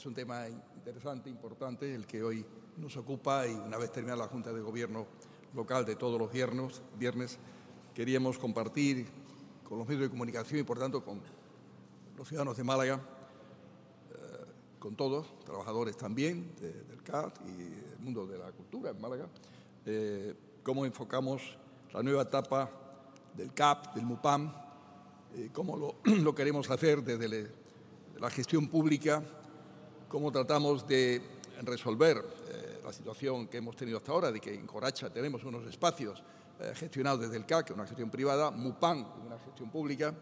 Es un tema interesante, importante, el que hoy nos ocupa y una vez terminada la Junta de Gobierno local de todos los viernes, viernes queríamos compartir con los medios de comunicación y por tanto con los ciudadanos de Málaga, eh, con todos, trabajadores también del CAT y del mundo de la cultura en Málaga, eh, cómo enfocamos la nueva etapa del CAP, del MUPAM, eh, cómo lo, queremos hacer desde la gestión pública cómo tratamos de resolver eh, la situación que hemos tenido hasta ahora, de que en Coracha tenemos unos espacios eh, gestionados desde el CAC, una gestión privada, MUPAN, una gestión pública.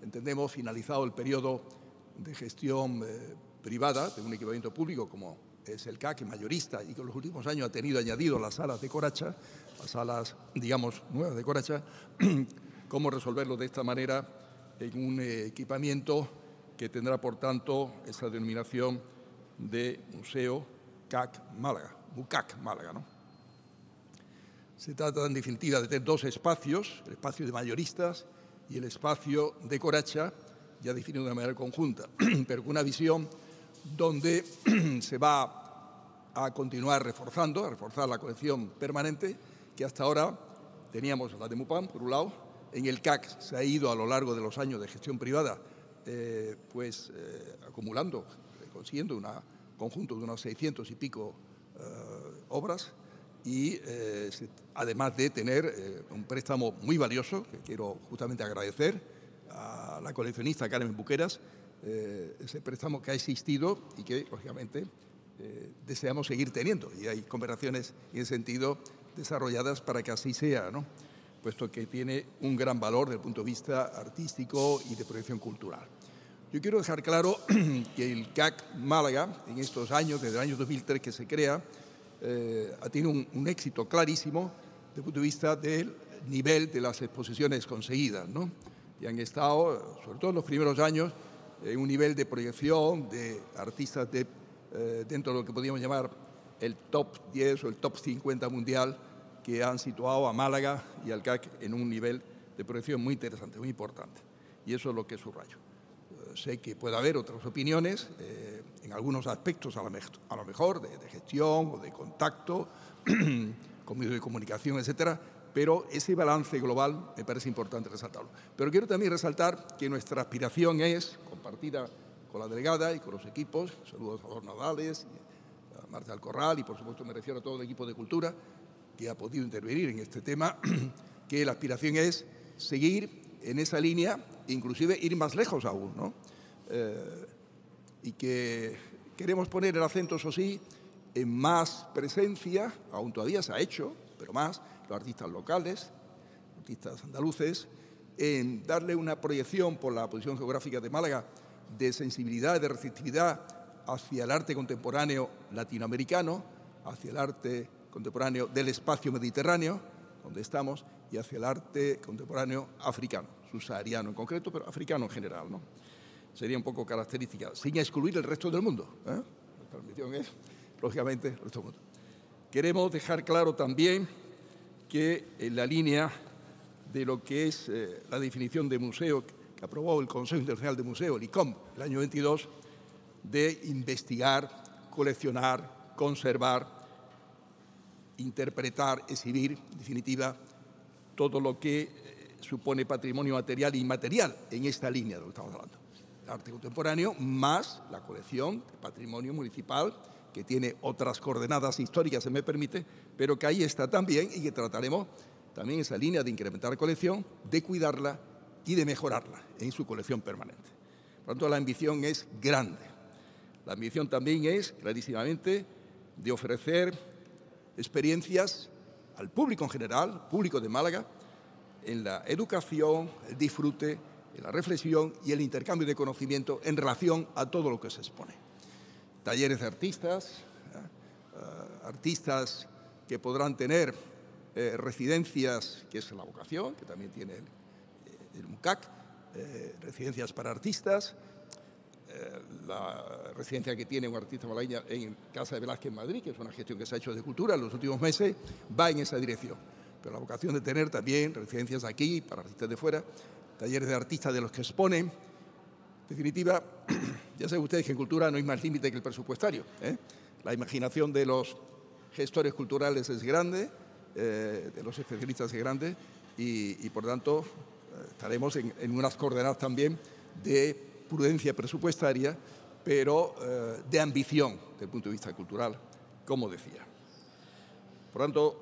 Entendemos finalizado el periodo de gestión eh, privada de un equipamiento público como es el CAC, mayorista, y que en los últimos años ha tenido añadido las salas de Coracha, las salas, digamos, nuevas de Coracha, cómo resolverlo de esta manera en un equipamiento que tendrá, por tanto, esa denominación de Museo CAC Málaga, MUCAC Málaga. ¿no? Se trata en definitiva de tener dos espacios, el espacio de mayoristas y el espacio de Coracha, ya definido de una manera conjunta, pero con una visión donde se va a continuar reforzando, a reforzar la colección permanente que hasta ahora teníamos la de MUPAM, por un lado, en el CAC se ha ido a lo largo de los años de gestión privada, eh, pues eh, acumulando consiguiendo un conjunto de unos 600 y pico eh, obras y eh, además de tener eh, un préstamo muy valioso, que quiero justamente agradecer a la coleccionista Carmen Buqueras, ese préstamo que ha existido y que, lógicamente, deseamos seguir teniendo. Y hay conversaciones en ese sentido desarrolladas para que así sea, puesto que tiene un gran valor desde el punto de vista artístico y de proyección cultural. Yo quiero dejar claro que el CAC Málaga, en estos años, desde el año 2003 que se crea, eh, ha tenido un, éxito clarísimo desde el punto de vista del nivel de las exposiciones conseguidas. ¿no? Y han estado, sobre todo en los primeros años, en un nivel de proyección de artistas de, eh, dentro de lo que podríamos llamar el top 10 o el top 50 mundial que han situado a Málaga y al CAC en un nivel de proyección muy interesante, muy importante. Y eso es lo que subrayo sé que puede haber otras opiniones eh, en algunos aspectos, a lo, mejor, de, gestión o de contacto, con medios de comunicación, etcétera, pero ese balance global me parece importante resaltarlo. Pero quiero también resaltar que nuestra aspiración es, compartida con la delegada y con los equipos, saludos a los Nadales, a Marta Alcorral y por supuesto me refiero a todo el equipo de cultura que ha podido intervenir en este tema, que la aspiración es seguir en esa línea, inclusive ir más lejos aún, ¿no? Eh, y que queremos poner el acento, eso sí, en más presencia, aún todavía se ha hecho, pero más, los artistas locales, artistas andaluces, en darle una proyección por la posición geográfica de Málaga de sensibilidad, de receptividad hacia el arte contemporáneo latinoamericano, hacia el arte contemporáneo del espacio mediterráneo, donde estamos, y hacia el arte contemporáneo africano, subsahariano en concreto, pero africano en general. ¿no? Sería un poco característica, sin excluir el resto del mundo. ¿eh? La transmisión es, lógicamente, el resto del mundo. Queremos dejar claro también que en la línea de lo que es eh, la definición de museo que aprobó el Consejo Internacional de Museos, el ICOM, el año 22, de investigar, coleccionar, conservar, interpretar, exhibir, en definitiva, todo lo que eh, supone patrimonio material e inmaterial en esta línea de lo que estamos hablando. arte contemporáneo más la colección de patrimonio municipal que tiene otras coordenadas históricas, se me permite, pero que ahí está también y que trataremos también esa línea de incrementar la colección, de cuidarla y de mejorarla en su colección permanente. Por lo tanto, la ambición es grande. La ambición también es, clarísimamente, de ofrecer experiencias al público en general, público de Málaga, en la educación, el disfrute, la reflexión y el intercambio de conocimiento en relación a todo lo que se expone. Talleres de artistas, eh, artistas que podrán tener eh, residencias, que es la vocación, que también tiene el, MUCAC, eh, residencias para artistas, eh, la residencia que tiene un artista malaña en Casa de Velázquez en Madrid, que es una gestión que se ha hecho de cultura en los últimos meses, va en esa dirección. Pero la vocación de tener también residencias aquí para artistas de fuera, talleres de artistas de los que exponen. En definitiva, ya saben ustedes que en cultura no hay más límite que el presupuestario. ¿eh? La imaginación de los gestores culturales es grande, eh, de los especialistas es grande y, por tanto estaremos en unas coordenadas también de prudencia presupuestaria, pero eh, de ambición desde el punto de vista cultural, como decía. Por tanto,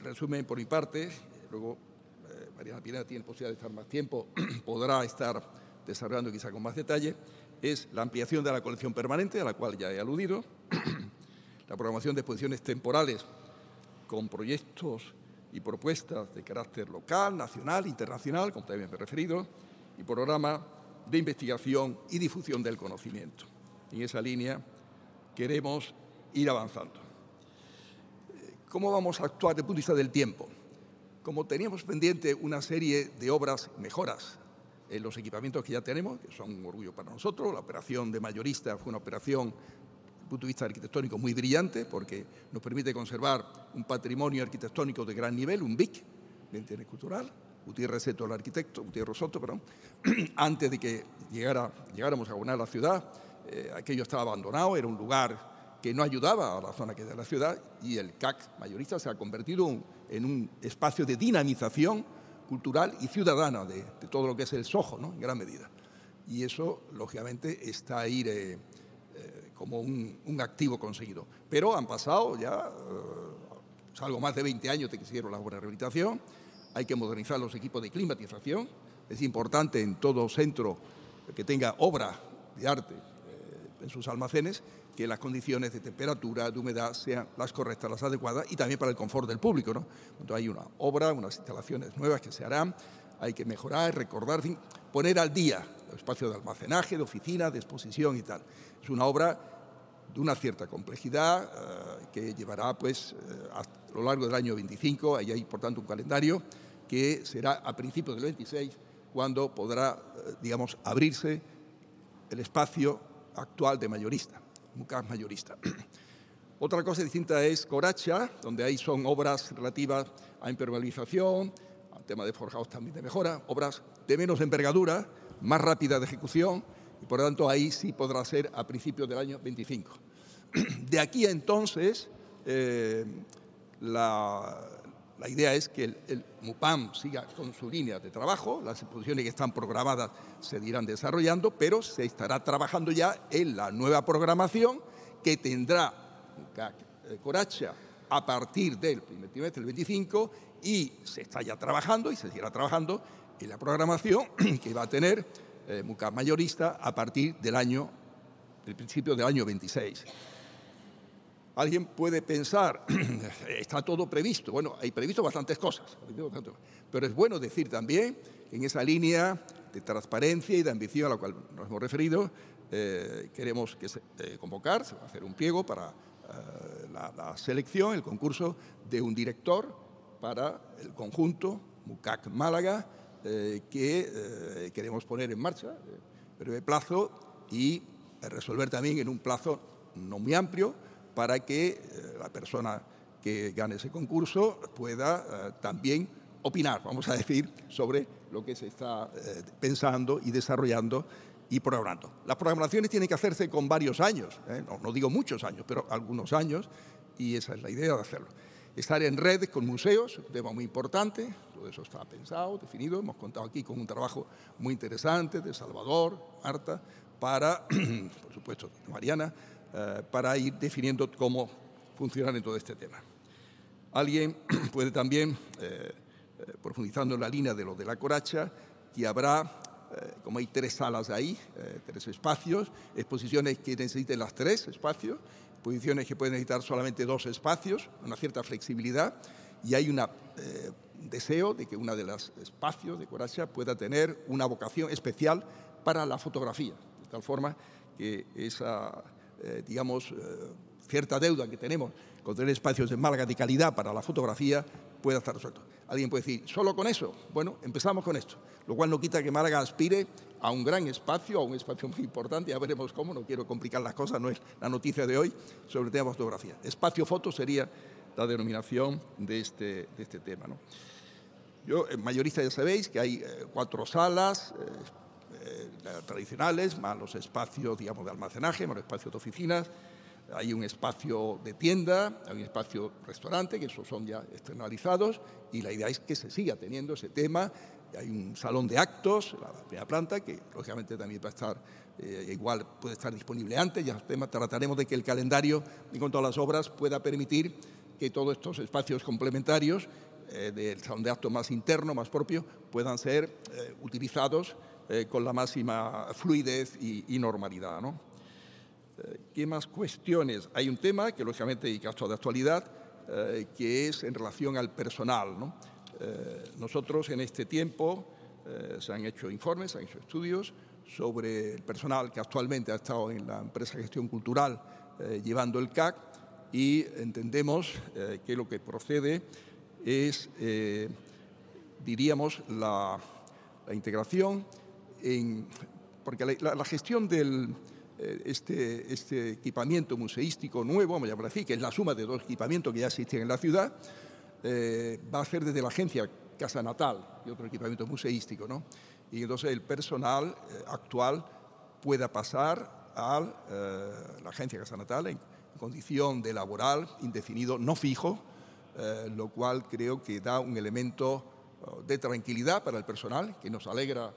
resumen por mi parte, luego María eh, Mariana Pineda tiene posibilidad de estar más tiempo, podrá estar desarrollando quizá con más detalle, es la ampliación de la colección permanente, a la cual ya he aludido, la programación de exposiciones temporales con proyectos y propuestas de carácter local, nacional, internacional, como también me he referido, y programa de investigación y difusión del conocimiento. En esa línea queremos ir avanzando. ¿Cómo vamos a actuar desde el punto de vista del tiempo? Como teníamos pendiente una serie de obras, mejoras en los equipamientos que ya tenemos, que son un orgullo para nosotros, la operación de mayorista fue una operación punto de vista arquitectónico muy brillante porque nos permite conservar un patrimonio arquitectónico de gran nivel, un BIC, de interés cultural, Gutiérrez Soto, el arquitecto, Gutiérrez Soto, perdón, antes de que llegáramos a gobernar la ciudad, eh, aquello estaba abandonado, era un lugar que no ayudaba a la zona que era la ciudad y el CAC mayorista se ha convertido en, un espacio de dinamización cultural y ciudadana de, todo lo que es el Soho, ¿no? en gran medida. Y eso, lógicamente, está ahí eh, eh, como un, activo conseguido. Pero han pasado ya algo más de 20 años de que la las de rehabilitación, hay que modernizar los equipos de climatización, es importante en todo centro que tenga obra de arte eh, en sus almacenes que las condiciones de temperatura, de humedad sean las correctas, las adecuadas y también para el confort del público. Cuando hay una obra, unas instalaciones nuevas que se harán, hay que mejorar, recordar, poner al día el espacio de almacenaje, de oficina, de exposición y tal. Es una obra de una cierta complejidad eh, que llevará pues, eh, a lo largo del año 25, ahí hay por tanto un calendario que será a principios del 26 cuando podrá, eh, digamos, abrirse el espacio actual de mayorista, MUCAS mayorista. Otra cosa distinta es Coracha, donde ahí son obras relativas a impermeabilización, al tema de forjados también de mejora, obras de menos envergadura, más rápida de ejecución, y por lo tanto ahí sí podrá ser a principios del año 25. De aquí a entonces, eh, la, la idea es que el, MUPAM siga con su línea de trabajo, las exposiciones que están programadas se irán desarrollando, pero se estará trabajando ya en la nueva programación que tendrá eh, Coracha a partir del primer trimestre del 25 y se está ya trabajando y se seguirá trabajando en la programación que va a tener eh, MUCA mayorista a partir del año, del principio del año 26. Alguien puede pensar, está todo previsto. Bueno, hay previsto bastantes cosas, pero es bueno decir también que en esa línea de transparencia y de ambición a la cual nos hemos referido, eh, queremos que eh, convocar, hacer un pliego para eh, la, la, selección, el concurso de un director para el conjunto MUCAC Málaga que queremos poner en marcha breve plazo y resolver también en un plazo no muy amplio, para que eh, la persona que gane ese concurso pueda eh, también opinar, vamos a decir, sobre lo que se está eh, pensando y desarrollando y programando. Las programaciones tienen que hacerse con varios años, no, digo muchos años, pero algunos años, y esa es la idea de hacerlo. Estar en redes con museos, un tema muy importante, todo eso está pensado, definido, hemos contado aquí con un trabajo muy interesante de Salvador, Marta, para, por supuesto, Mariana, eh, para ir definiendo cómo funcionar en todo este tema. Alguien puede también, eh, eh, profundizando en la línea de lo de la coracha, que habrá, como hay tres salas ahí, tres espacios, exposiciones que necesiten las tres espacios, exposiciones que pueden necesitar solamente dos espacios, una cierta flexibilidad, y hay un deseo de que una de los espacios de Coracha pueda tener una vocación especial para la fotografía, de tal forma que esa eh, digamos, eh, cierta deuda que tenemos con tener espacios de Málaga de calidad para la fotografía puede estar resuelto. Alguien puede decir, solo con eso. Bueno, empezamos con esto, lo cual no quita que Málaga aspire a un gran espacio, a un espacio muy importante, ya veremos cómo, no quiero complicar las cosas, no es la noticia de hoy sobre el tema de fotografía. Espacio foto sería la denominación de este, de este tema. ¿no? Yo, en eh, mayorista ya sabéis que hay cuatro salas, eh, tradicionales, más los espacios, digamos, de almacenaje, más los espacios de oficinas, hay un espacio de tienda, hay un espacio restaurante, que esos son ya externalizados, y la idea es que se siga teniendo ese tema. Hay un salón de actos, la primera planta, que lógicamente también va a estar, eh, igual puede estar disponible antes, ya trataremos de que el calendario en cuanto a las obras pueda permitir que todos estos espacios complementarios eh, del salón de actos más interno, más propio, puedan ser utilizados eh, con la máxima fluidez y, normalidad. ¿no? Eh, ¿Qué más cuestiones? Hay un tema que lógicamente y estado de actualidad, eh, que es en relación al personal. ¿no? nosotros en este tiempo se han hecho informes, se han hecho estudios sobre el personal que actualmente ha estado en la empresa de gestión cultural llevando el CAC y entendemos que lo que procede es, diríamos, la, la integración en, porque la, gestión del, eh, este, este, equipamiento museístico nuevo, vamos a decir, que es la suma de dos equipamientos que ya existen en la ciudad, eh, va a ser desde la agencia Casa Natal y otro equipamiento museístico, ¿no? Y entonces el personal eh, actual pueda pasar a la agencia Casa Natal en condición de laboral indefinido, no fijo, lo cual creo que da un elemento oh, de tranquilidad para el personal, que nos alegra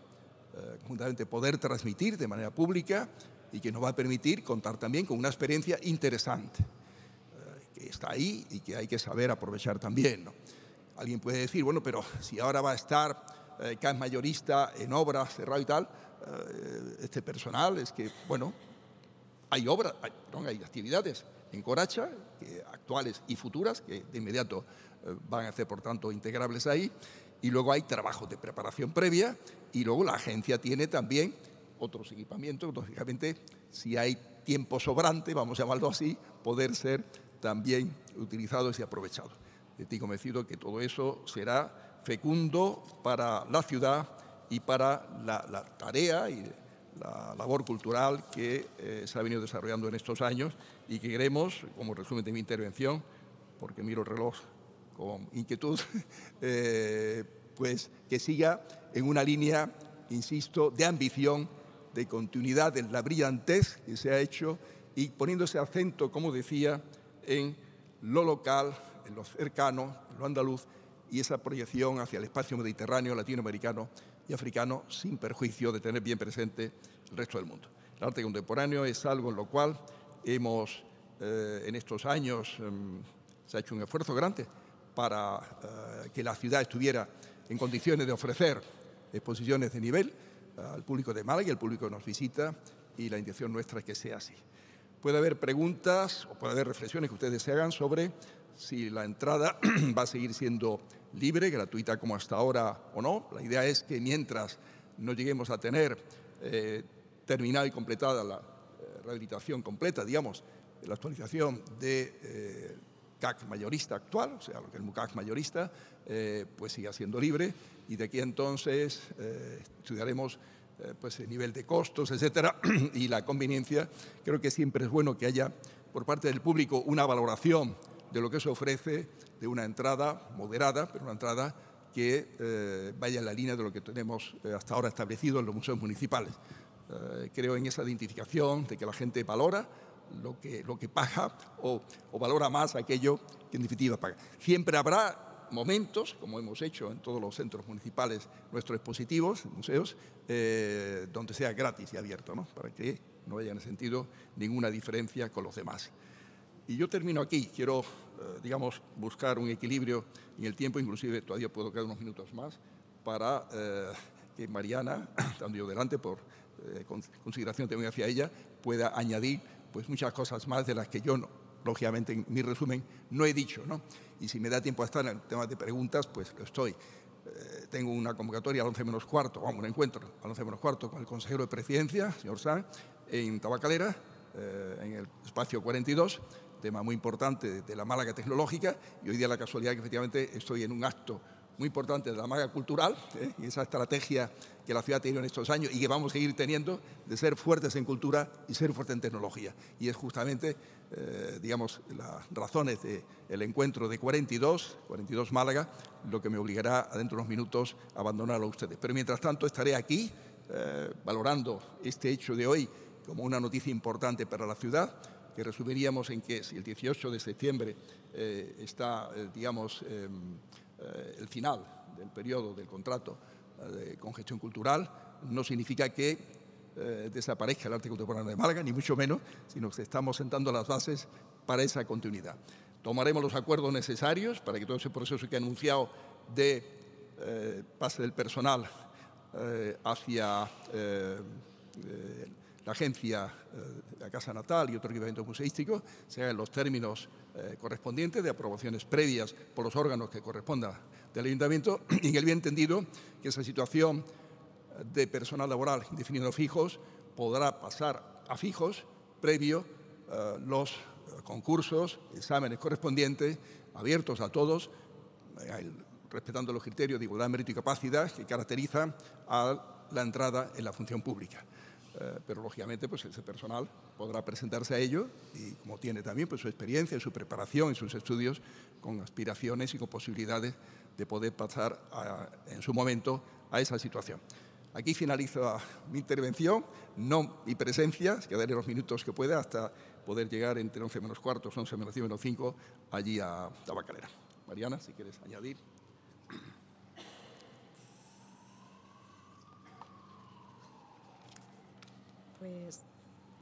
eh, juntamente poder transmitir de manera pública y que nos va a permitir contar también con una experiencia interesante, eh, que está ahí y que hay que saber aprovechar también. ¿no? Alguien puede decir, bueno, pero si ahora va a estar eh, mayorista en obras, cerrado y tal, eh, este personal es que, bueno, hay obras, hay, actividades en Coracha, actuales y futuras, que de inmediato van a ser, por tanto, integrables ahí, y luego hay trabajos de preparación previa y luego la agencia tiene también otros equipamientos, lógicamente si hay tiempo sobrante, vamos a llamarlo así, poder ser también utilizados y aprovechados. Estoy convencido que todo eso será fecundo para la ciudad y para la, tarea y la labor cultural que eh, se ha venido desarrollando en estos años y que queremos, como resumen de mi intervención, porque miro el reloj o inquietud, eh, pues que siga en una línea, insisto, de ambición, de continuidad, de la brillantez que se ha hecho y poniéndose acento, como decía, en lo local, en lo cercano, en lo andaluz y esa proyección hacia el espacio mediterráneo, latinoamericano y africano, sin perjuicio de tener bien presente el resto del mundo. El arte contemporáneo es algo en lo cual hemos, eh, en estos años, em, se ha hecho un esfuerzo grande para eh, que la ciudad estuviera en condiciones de ofrecer exposiciones de nivel eh, al público de Málaga y al público que nos visita y la intención nuestra es que sea así. Puede haber preguntas o puede haber reflexiones que ustedes se hagan sobre si la entrada va a seguir siendo libre, gratuita como hasta ahora o no. La idea es que mientras no lleguemos a tener eh, terminada y completada la rehabilitación completa, digamos, la actualización de... MUCAC mayorista actual, o sea, lo que el MUCAC mayorista, eh, pues siga siendo libre y de aquí entonces eh, estudiaremos eh, pues el nivel de costos, etcétera, y la conveniencia. Creo que siempre es bueno que haya por parte del público una valoración de lo que se ofrece de una entrada moderada, pero una entrada que vaya en la línea de lo que tenemos hasta ahora establecido en los museos municipales. creo en esa identificación de que la gente valora lo que, lo que paga o, valora más aquello que en definitiva paga. Siempre habrá momentos, como hemos hecho en todos los centros municipales, nuestros expositivos, museos, eh, donde sea gratis y abierto, ¿no? para que no haya en sentido ninguna diferencia con los demás. Y yo termino aquí, quiero, eh, digamos, buscar un equilibrio en el tiempo, inclusive todavía puedo quedar unos minutos más, para eh, que Mariana, dando yo delante por consideración también hacia ella, pueda añadir pues muchas cosas más de las que yo, lógicamente, en mi resumen, no he dicho. Y si me da tiempo a estar en el tema de preguntas, pues lo estoy. Eh, tengo una convocatoria al 11 menos cuarto, vamos, un encuentro al 11 menos cuarto con el consejero de presidencia, señor San, en Tabacalera, eh, en el espacio 42, tema muy importante de la Málaga tecnológica, y hoy día la casualidad que efectivamente estoy en un acto muy importante de la maga cultural, ¿eh? y esa estrategia que la ciudad ha tenido en estos años y que vamos a seguir teniendo, de ser fuertes en cultura y ser fuertes en tecnología. Y es justamente, eh, digamos, las razones del encuentro de 42, 42 Málaga, lo que me obligará dentro de unos minutos a abandonarlo a ustedes. Pero mientras tanto estaré aquí eh, valorando este hecho de hoy como una noticia importante para la ciudad, que resumiríamos en que si el 18 de septiembre está, digamos, em, eh, el final del periodo del contrato eh, de congestión cultural, no significa que eh, desaparezca el arte contemporáneo de Málaga, ni mucho menos, sino que estamos sentando las bases para esa continuidad. Tomaremos los acuerdos necesarios para que todo ese proceso que he anunciado de pase del personal eh, hacia la agencia de eh, la Casa Natal y otro equipamiento museístico, sea en los términos eh, correspondientes de aprobaciones previas por los órganos que correspondan del ayuntamiento y en el bien entendido que esa situación de personal laboral indefinido fijos podrá pasar a fijos previo eh, los concursos, exámenes correspondientes abiertos a todos, respetando los criterios de igualdad, mérito y capacidad que caracterizan a la entrada en la función pública. Eh, pero lógicamente pues ese personal podrá presentarse a ello y como tiene también pues su experiencia, su preparación y sus estudios con aspiraciones y con posibilidades de poder pasar en su momento a esa situación. Aquí finalizo mi intervención, no mi presencia, quedaré los minutos que pueda hasta poder llegar entre 11 menos cuartos, 11 menos 10 menos 5 allí a Tabacalera. Mariana, si quieres añadir. Pues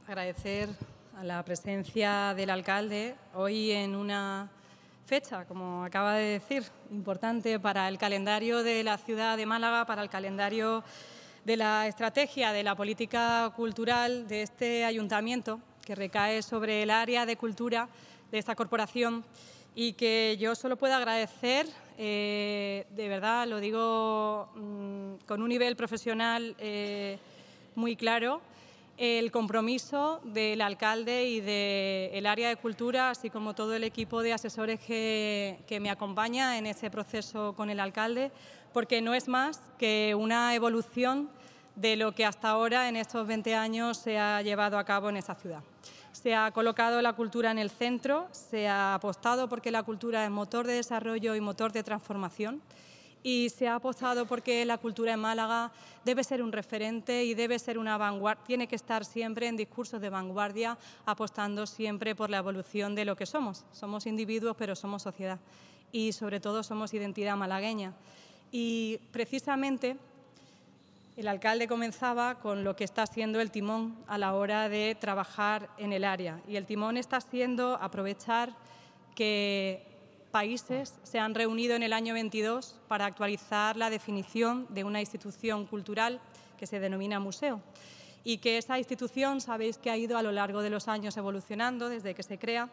agradecer a la presencia del alcalde hoy en una fecha, como acaba de decir, importante para el calendario de la ciudad de Málaga, para el calendario de la estrategia de la política cultural de este ayuntamiento, que recae sobre el área de cultura de esta corporación y que yo solo puedo agradecer, eh, de verdad lo digo mm, con un nivel profesional eh, muy claro, el compromiso del alcalde y del área de cultura, así como todo el equipo de asesores que, que, me acompaña en ese proceso con el alcalde, porque no es más que una evolución de lo que hasta ahora en estos 20 años se ha llevado a cabo en esa ciudad. Se ha colocado la cultura en el centro, se ha apostado porque la cultura es motor de desarrollo y motor de transformación y se ha apostado porque la cultura en Málaga debe ser un referente y debe ser una vanguardia, tiene que estar siempre en discursos de vanguardia, apostando siempre por la evolución de lo que somos. Somos individuos, pero somos sociedad y sobre todo somos identidad malagueña. Y precisamente el alcalde comenzaba con lo que está haciendo el timón a la hora de trabajar en el área y el timón está haciendo aprovechar que países se han reunido en el año 22 para actualizar la definición de una institución cultural que se denomina museo y que esa institución sabéis que ha ido a lo largo de los años evolucionando desde que se crea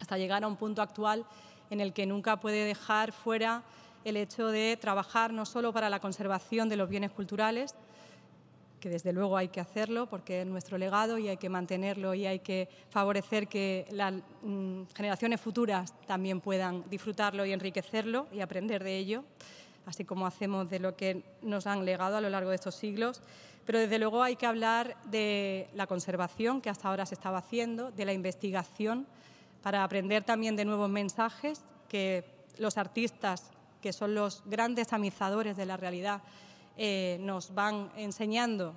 hasta llegar a un punto actual en el que nunca puede dejar fuera el hecho de trabajar no solo para la conservación de los bienes culturales, que desde luego hay que hacerlo porque es nuestro legado y hay que mantenerlo y hay que favorecer que las mm, generaciones futuras también puedan disfrutarlo y enriquecerlo y aprender de ello, así como hacemos de lo que nos han legado a lo largo de estos siglos. Pero desde luego hay que hablar de la conservación que hasta ahora se estaba haciendo, de la investigación, para aprender también de nuevos mensajes que los artistas, que son los grandes amizadores de la realidad, eh, nos van enseñando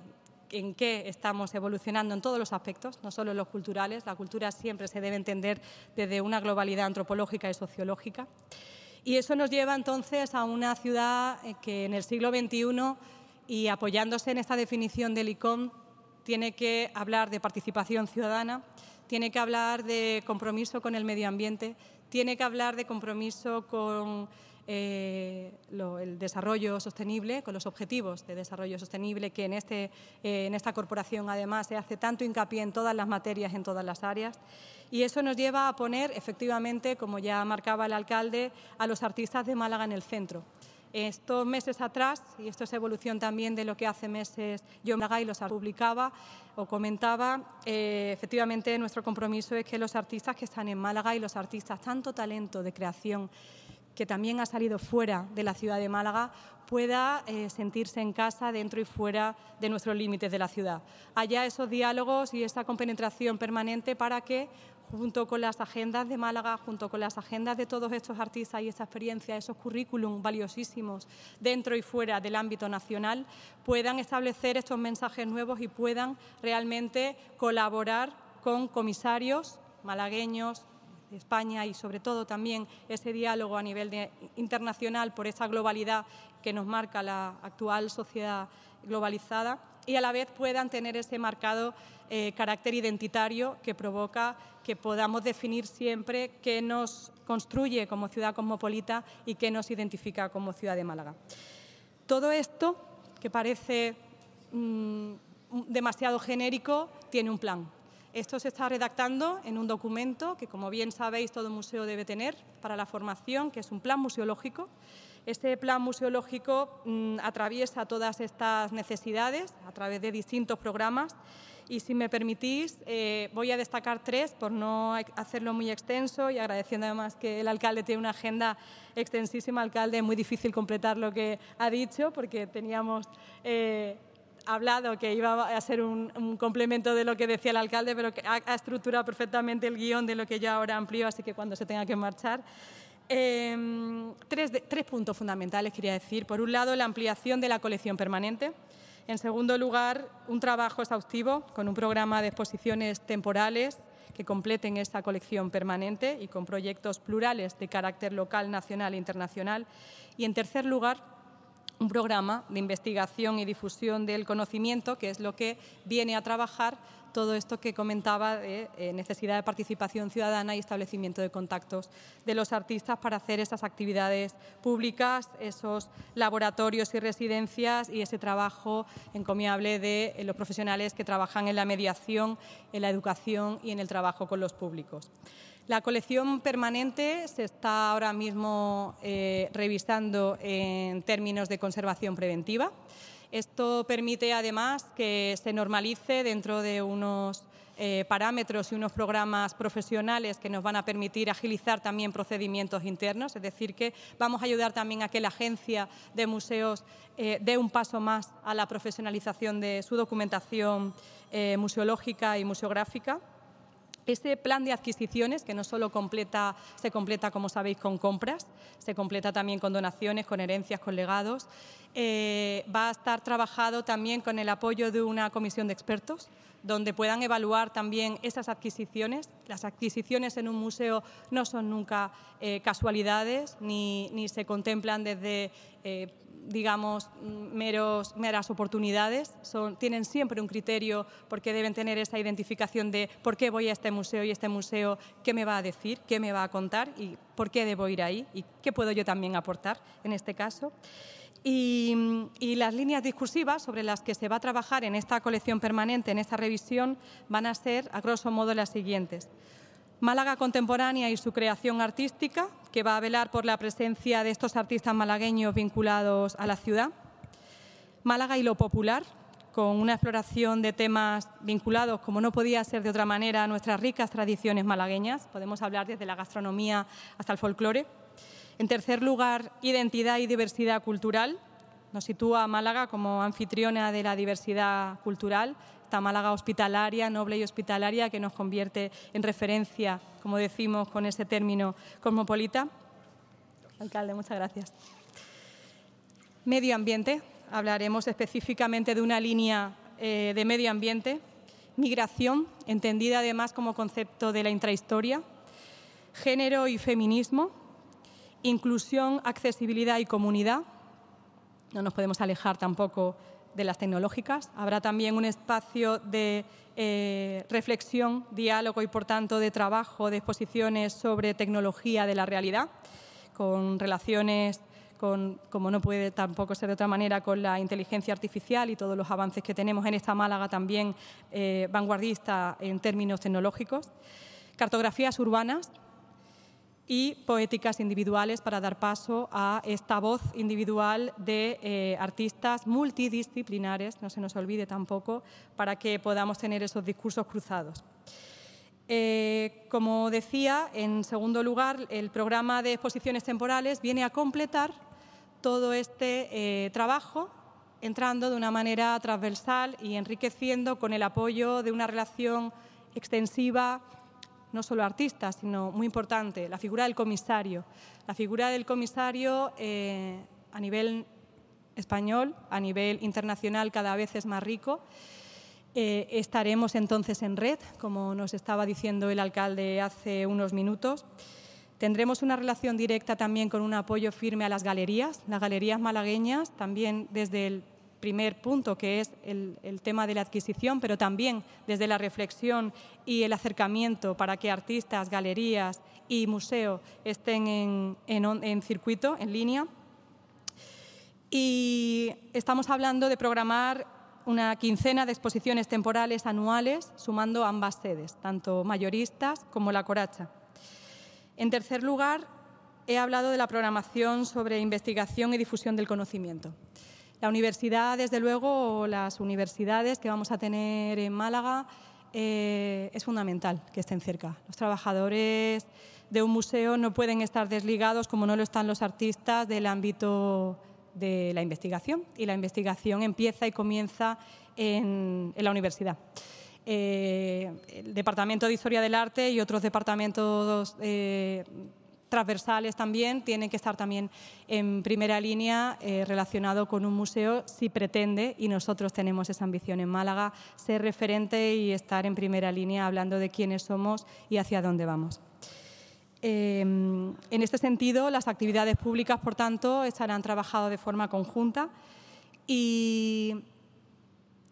en qué estamos evolucionando en todos los aspectos, no solo en los culturales. La cultura siempre se debe entender desde una globalidad antropológica y sociológica. Y eso nos lleva entonces a una ciudad eh, que en el siglo XXI, y apoyándose en esta definición del ICOM, tiene que hablar de participación ciudadana, tiene que hablar de compromiso con el medio ambiente, tiene que hablar de compromiso con eh, el desarrollo sostenible, con los objetivos de desarrollo sostenible, que en, este, eh, en esta corporación además se hace tanto hincapié en todas las materias, en todas las áreas. Y eso nos lleva a poner, efectivamente, como ya marcaba el alcalde, a los artistas de Málaga en el centro. Estos meses atrás, y esto es evolución también de lo que hace meses yo en Málaga y los publicaba o comentaba, eh, efectivamente nuestro compromiso es que los artistas que están en Málaga y los artistas, tanto talento de creación que también ha salido fuera de la ciudad de Málaga pueda eh, sentirse en casa dentro y fuera de nuestros límites de la ciudad. Allá esos diálogos y esa compenetración permanente para que junto con las agendas de Málaga, junto con las agendas de todos estos artistas y esa experiencia, esos currículum valiosísimos dentro y fuera del ámbito nacional, puedan establecer estos mensajes nuevos y puedan realmente colaborar con comisarios malagueños, España y sobre todo también ese diálogo a nivel internacional por esa globalidad que nos marca la actual sociedad globalizada y a la vez puedan tener ese marcado eh, carácter identitario que provoca que podamos definir siempre qué nos construye como ciudad cosmopolita y qué nos identifica como ciudad de Málaga. Todo esto, que parece mm, demasiado genérico, tiene un plan esto se está redactando en un documento que, como bien sabéis, todo museo debe tener para la formación, que es un plan museológico. Este plan museológico mm, atraviesa todas estas necesidades a través de distintos programas y, si me permitís, eh, voy a destacar tres por no hacerlo muy extenso y agradeciendo además que el alcalde tiene una agenda extensísima. Alcalde, es muy difícil completar lo que ha dicho porque teníamos eh, hablado que iba a ser un, complemento de lo que decía el alcalde, pero que ha, estructurado perfectamente el guión de lo que yo ahora amplío, así que cuando se tenga que marchar. Em, tres, tres puntos fundamentales quería decir. Por un lado, la ampliación de la colección permanente. En segundo lugar, un trabajo exhaustivo con un programa de exposiciones temporales que completen esta colección permanente y con proyectos plurales de carácter local, nacional e internacional. Y en tercer lugar, un programa de investigación y difusión del conocimiento, que es lo que viene a trabajar todo esto que comentaba de eh, necesidad de participación ciudadana y establecimiento de contactos de los artistas para hacer esas actividades públicas, esos laboratorios y residencias y ese trabajo encomiable de eh, los profesionales que trabajan en la mediación, en la educación y en el trabajo con los públicos. La colección permanente se está ahora mismo eh, revisando en términos de conservación preventiva. Esto permite además que se normalice dentro de unos eh, parámetros y unos programas profesionales que nos van a permitir agilizar también procedimientos internos, es decir, que vamos a ayudar también a que la agencia de museos eh, dé un paso más a la profesionalización de su documentación museológica y museográfica. Ese plan de adquisiciones, que no solo se completa, como sabéis, con compras, se completa también con donaciones, con herencias, con legados, eh, va a estar trabajado también con el apoyo de una comisión de expertos, donde puedan evaluar también esas adquisiciones. Las adquisiciones en un museo no son nunca eh, casualidades ni, se contemplan desde... Eh, digamos, meros, meras oportunidades, tienen siempre un criterio porque deben tener esa identificación de por qué voy a este museo y este museo qué me va a decir, qué me va a contar y por qué debo ir ahí y qué puedo yo también aportar en este caso. y, las líneas discursivas sobre las que se va a trabajar en esta colección permanente, en esta revisión, van a ser, a grosso modo, las siguientes. Málaga contemporánea y su creación artística, que va a velar por la presencia de estos artistas malagueños vinculados a la ciudad. Málaga y lo popular, con una exploración de temas vinculados, como no podía ser de otra manera, a nuestras ricas tradiciones malagueñas. Podemos hablar desde la gastronomía hasta el folclore. En tercer lugar, identidad y diversidad cultural. Nos sitúa Málaga como anfitriona de la diversidad cultural esta Málaga hospitalaria, noble y hospitalaria, que nos convierte en referencia, como decimos con ese término cosmopolita. Alcalde, muchas gracias. Medio ambiente. Hablaremos específicamente de una línea eh, de medio ambiente. Migración, entendida además como concepto de la intrahistoria. Género y feminismo. Inclusión, accesibilidad y comunidad. No nos podemos alejar tampoco de las tecnológicas. Habrá también un espacio de eh, reflexión, diálogo y, por tanto, de trabajo, de exposiciones sobre tecnología de la realidad, con relaciones, con, como no puede tampoco ser de otra manera, con la inteligencia artificial y todos los avances que tenemos en esta Málaga también eh, vanguardista en términos tecnológicos. Cartografías urbanas, y poéticas individuales para dar paso a esta voz individual de eh, artistas multidisciplinares, no se nos olvide tampoco, para que podamos tener esos discursos cruzados. Eh, como decía, en segundo lugar, el programa de exposiciones temporales viene a completar todo este eh, trabajo entrando de una manera transversal y enriqueciendo con el apoyo de una relación extensiva no solo artista, sino muy importante, la figura del comisario. La figura del comisario eh, a nivel español, a nivel internacional cada vez es más rico. Eh, estaremos entonces en red, como nos estaba diciendo el alcalde hace unos minutos. Tendremos una relación directa también con un apoyo firme a las galerías, las galerías malagueñas, también desde el primer punto, que es el, tema de la adquisición, pero también desde la reflexión y el acercamiento para que artistas, galerías y museos estén en circuito, en línea. Y estamos hablando de programar una quincena de exposiciones temporales anuales, sumando ambas sedes, tanto mayoristas como la Coracha. En tercer lugar, he hablado de la programación sobre investigación y difusión del conocimiento. La universidad, desde luego, o las universidades que vamos a tener en Málaga, eh, es fundamental que estén cerca. Los trabajadores de un museo no pueden estar desligados, como no lo están los artistas, del ámbito de la investigación. Y la investigación empieza y comienza en, la universidad. Eh, el Departamento de Historia del Arte y otros departamentos eh, transversales también tienen que estar también en primera línea eh, relacionado con un museo si pretende, y nosotros tenemos esa ambición en Málaga, ser referente y estar en primera línea hablando de quiénes somos y hacia dónde vamos. Eh, en este sentido, las actividades públicas, por tanto, estarán trabajadas de forma conjunta y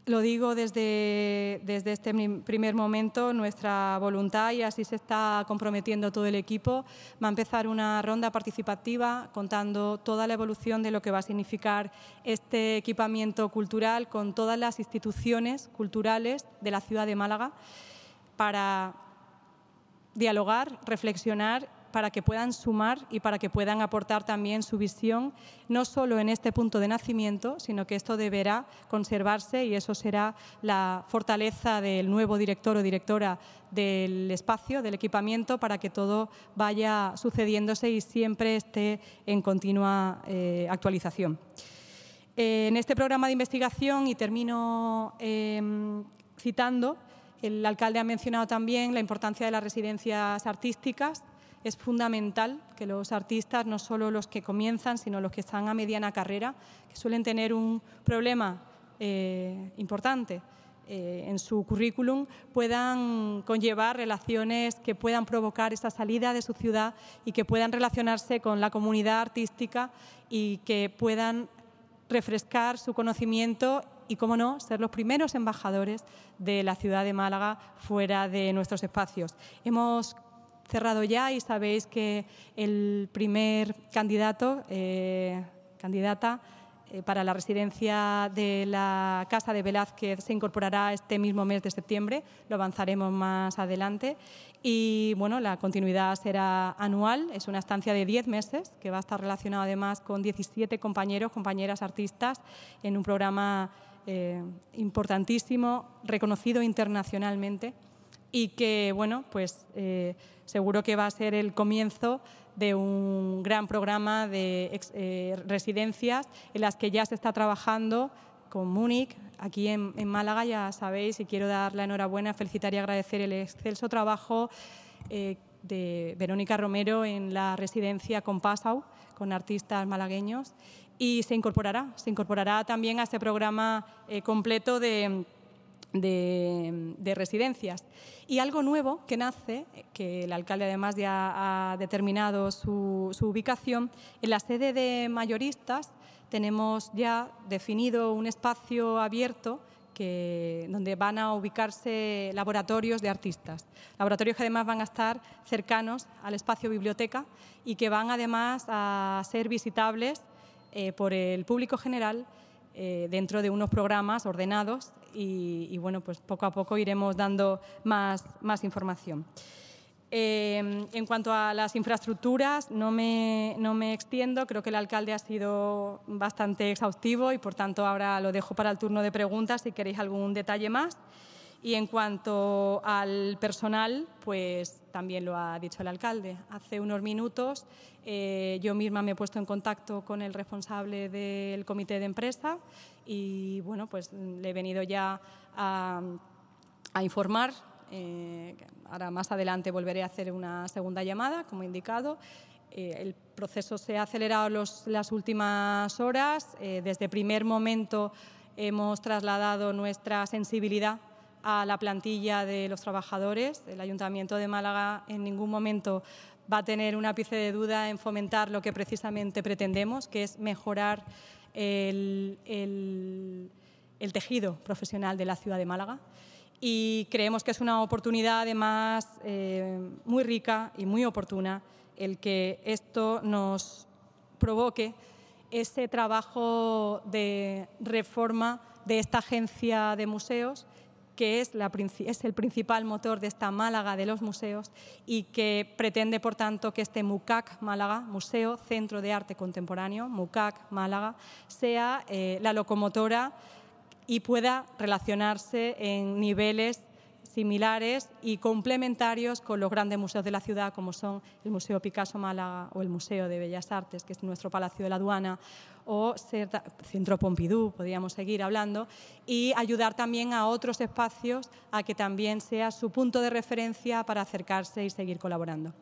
lo digo desde, desde este primer momento, nuestra voluntad, y así se está comprometiendo todo el equipo, va a empezar una ronda participativa contando toda la evolución de lo que va a significar este equipamiento cultural con todas las instituciones culturales de la ciudad de Málaga para dialogar, reflexionar para que puedan sumar y para que puedan aportar también su visión, no solo en este punto de nacimiento, sino que esto deberá conservarse y eso será la fortaleza del nuevo director o directora del espacio, del equipamiento, para que todo vaya sucediéndose y siempre esté en continua eh, actualización. en este programa de investigación, y termino em, citando, el alcalde ha mencionado también la importancia de las residencias artísticas es fundamental que los artistas, no solo los que comienzan, sino los que están a mediana carrera, que suelen tener un problema eh, importante eh, en su currículum, puedan conllevar relaciones que puedan provocar esa salida de su ciudad y que puedan relacionarse con la comunidad artística y que puedan refrescar su conocimiento y, cómo no, ser los primeros embajadores de la ciudad de Málaga fuera de nuestros espacios. Hemos cerrado ya y sabéis que el primer candidato, eh, candidata, eh, para la residencia de la Casa de Velázquez se incorporará este mismo mes de septiembre, lo avanzaremos más adelante. Y bueno, la continuidad será anual, es una estancia de 10 meses que va a estar relacionado además con 17 compañeros, compañeras artistas en un programa eh, importantísimo, reconocido internacionalmente y que, bueno, pues eh, seguro que va a ser el comienzo de un gran programa de eh, residencias en las que ya se está trabajando con Múnich, aquí en, Málaga, ya sabéis, y quiero dar la enhorabuena, felicitar y agradecer el excelso trabajo eh, de Verónica Romero en la residencia con Pasau, con artistas malagueños, y se incorporará, se incorporará también a este programa completo de Mm, de, residencias. Y algo nuevo que nace, que el alcalde además ya ha determinado su, ubicación, en la sede de mayoristas tenemos ya definido un espacio abierto donde van a ubicarse laboratorios de artistas. Laboratorios que además van a estar cercanos al espacio biblioteca y que van además a ser visitables eh, por el público general eh, dentro de unos programas ordenados y, bueno, pues poco a poco iremos dando más, información. Eh, en cuanto a las infraestructuras, no me, no me extiendo, creo que el alcalde ha sido bastante exhaustivo y por tanto ahora lo dejo para el turno de preguntas si queréis algún detalle más. Y en cuanto al personal, pues también lo ha dicho el alcalde. Hace unos minutos eh, yo misma me he puesto en contacto con el responsable del comité de empresa y bueno, pues le he venido ya a, informar. Eh, ahora más adelante volveré a hacer una segunda llamada, como he indicado. Eh, el proceso se ha acelerado las últimas horas. desde primer momento hemos trasladado nuestra sensibilidad a la plantilla de los trabajadores. El Ayuntamiento de Málaga en ningún momento va a tener un ápice de duda en fomentar lo que precisamente pretendemos, que es mejorar el, tejido profesional de la ciudad de Málaga. Y creemos que es una oportunidad, además, eh, muy rica y muy oportuna el que esto nos provoque ese trabajo de reforma de esta agencia de museos que es, el principal motor de esta Málaga de los museos y que pretende, por tanto, que este MUCAC Málaga, Museo Centro de Arte Contemporáneo, MUCAC Málaga, sea eh, la locomotora y pueda relacionarse en niveles similares y complementarios con los grandes museos de la ciudad, como son el Museo Picasso Málaga o el Museo de Bellas Artes, que es nuestro Palacio de la Aduana, o Centro Pompidou, podríamos seguir hablando, y ayudar también a otros espacios a que también sea su punto de referencia para acercarse y seguir colaborando.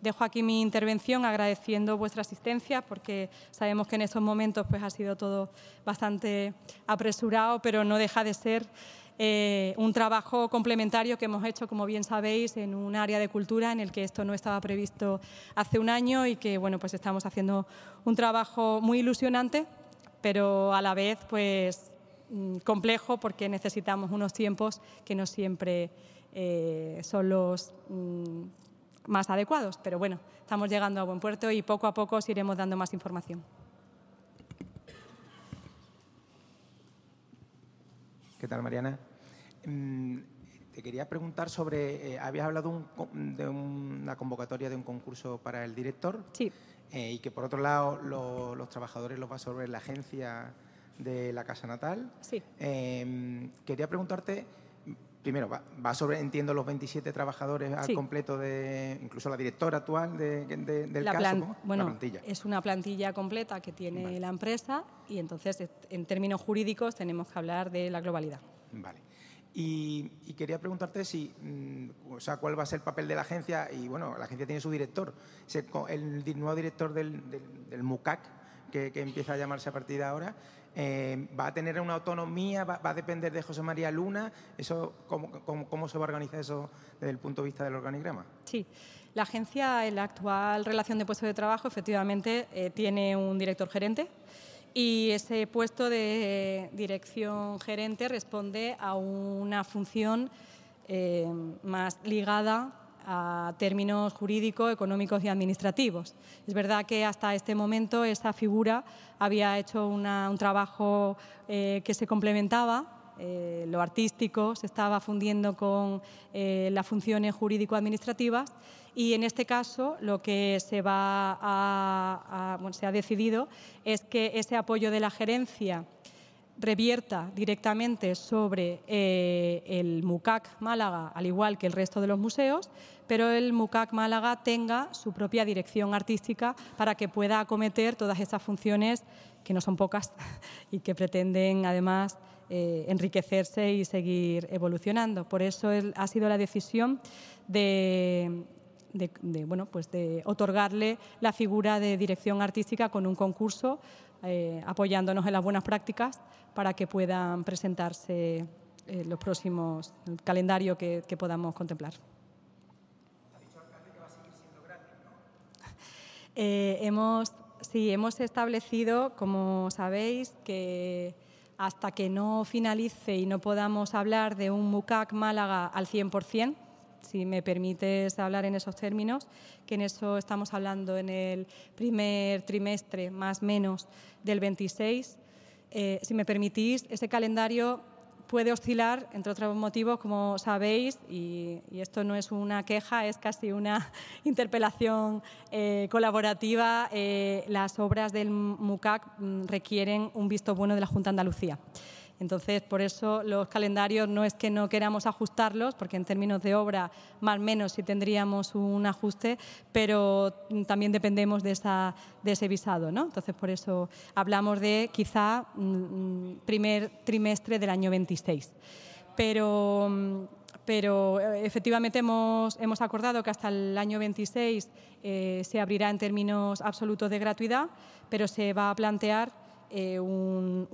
Dejo aquí mi intervención agradeciendo vuestra asistencia porque sabemos que en estos momentos pues, ha sido todo bastante apresurado, pero no deja de ser eh, un trabajo complementario que hemos hecho, como bien sabéis, en un área de cultura en el que esto no estaba previsto hace un año y que bueno, pues estamos haciendo un trabajo muy ilusionante, pero a la vez pues mm, complejo porque necesitamos unos tiempos que no siempre eh, son los mm, más adecuados. Pero bueno, estamos llegando a buen puerto y poco a poco os iremos dando más información. ¿Qué tal, Mariana? Mm, te quería preguntar sobre, eh, habías hablado de una convocatoria de un concurso para el director. Sí. Eh, y que por otro lado los trabajadores los va a absorber la agencia de la casa natal. Sí. Em, quería preguntarte, primero, va, sobre, entiendo, los 27 trabajadores al completo, de incluso la directora actual de, del la caso, bueno, Es una plantilla completa que tiene la empresa y entonces, en términos jurídicos, tenemos que hablar de la globalidad. Vale. Y, quería preguntarte si, mm, o sea, cuál va a ser el papel de la agencia. Y bueno, la agencia tiene su director, el nuevo director del, MUCAC, que, empieza a llamarse a partir de ahora. Eh, ¿Va a tener una autonomía? Va, a depender de José María Luna? Eso, ¿cómo, cómo, se va a organizar eso desde el punto de vista del organigrama? Sí. La agencia, en la actual relación de puestos de trabajo, efectivamente, eh, tiene un director gerente. Y ese puesto de dirección gerente responde a una función eh, más ligada a términos jurídicos, económicos y administrativos. Es verdad que hasta este momento esa figura había hecho un trabajo eh, que se complementaba eh, lo artístico se estaba fundiendo con eh, las funciones jurídico-administrativas y en este caso lo que se, va a, se ha decidido es que ese apoyo de la gerencia revierta directamente sobre eh, el MUCAC Málaga, al igual que el resto de los museos, pero el MUCAC Málaga tenga su propia dirección artística para que pueda acometer todas esas funciones, que no son pocas, y que pretenden además eh, enriquecerse y seguir evolucionando. Por eso ha sido la decisión de, bueno, pues de otorgarle la figura de dirección artística con un concurso, eh, apoyándonos en las buenas prácticas para que puedan presentarse eh, los próximos, calendario que, podamos contemplar. hemos, sí, hemos establecido, como sabéis, que hasta que no finalice y no podamos hablar de un MUCAC Málaga al 100%, si me permites hablar en esos términos, que en eso estamos hablando en el primer trimestre, más o menos, del 26. Eh, si me permitís, ese calendario puede oscilar, entre otros motivos, como sabéis, y, esto no es una queja, es casi una interpelación colaborativa, las obras del MUCAC requieren un visto bueno de la Junta de Andalucía. Entonces, por eso los calendarios no es que no queramos ajustarlos, porque en términos de obra más o menos sí tendríamos un ajuste, pero también dependemos de, ese visado. ¿no? Entonces, por eso hablamos de quizá mm, primer trimestre del año 26. Pero pero efectivamente hemos, hemos, acordado que hasta el año 26 eh, se abrirá en términos absolutos de gratuidad, pero se va a plantear eh, un,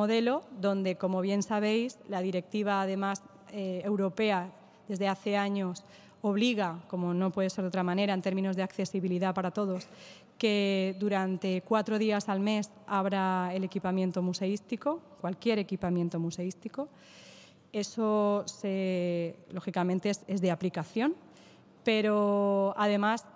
modelo donde, como bien sabéis, la directiva además eh, europea desde hace años obliga, como no puede ser de otra manera, en términos de accesibilidad para todos, que durante cuatro días al mes habrá el equipamiento museístico, cualquier equipamiento museístico. Eso, lógicamente, es de aplicación, pero además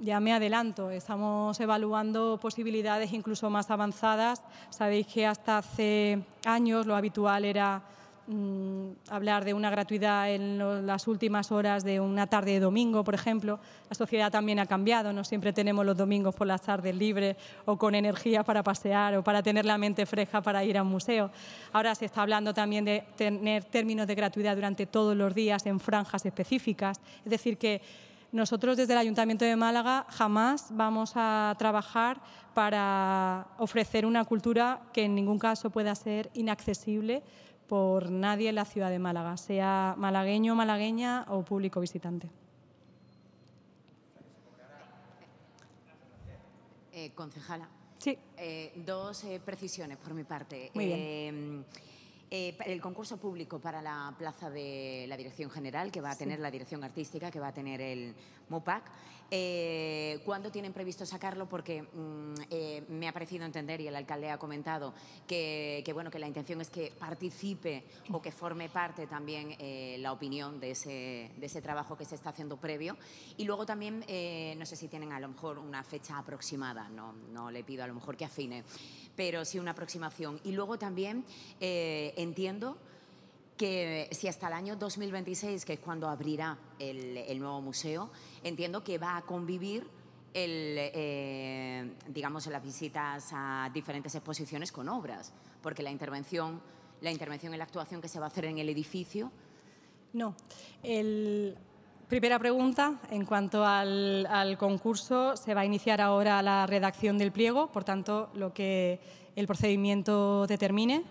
ya me adelanto, estamos evaluando posibilidades incluso más avanzadas. Sabéis que hasta hace años lo habitual era mm, hablar de una gratuidad en las últimas horas de una tarde de domingo, por ejemplo. La sociedad también ha cambiado, no siempre tenemos los domingos por las tardes libres o con energía para pasear o para tener la mente fresca para ir a un museo. Ahora se está hablando también de tener términos de gratuidad durante todos los días en franjas específicas. Es decir, que nosotros desde el Ayuntamiento de Málaga jamás vamos a trabajar para ofrecer una cultura que en ningún caso pueda ser inaccesible por nadie en la ciudad de Málaga, sea malagueño, malagueña o público visitante. Eh, concejala. Sí. Eh, dos eh, precisiones por mi parte. Muy bien. Eh, el concurso público para la plaza de la Dirección General, que va a tener la Dirección Artística, que va a tener el MOPAC, eh, ¿Cuándo tienen previsto sacarlo? Porque mm, eh, me ha parecido entender, y el alcalde ha comentado, que, bueno, que la intención es que participe o que forme parte también eh, la opinión de ese, de ese trabajo que se está haciendo previo. Y luego también, no sé si tienen a lo mejor una fecha aproximada, no, no le pido a lo mejor que afine, pero sí una aproximación. Y luego también entiendo que si hasta el año 2026, que es cuando abrirá el, nuevo museo, entiendo que va a convivir eh, las visitas a diferentes exposiciones con obras, porque la intervención, la intervención y la actuación que se va a hacer en el edificio. No, Primera pregunta, en cuanto al, concurso, se va a iniciar ahora la redacción del pliego, por tanto, lo que el procedimiento determine,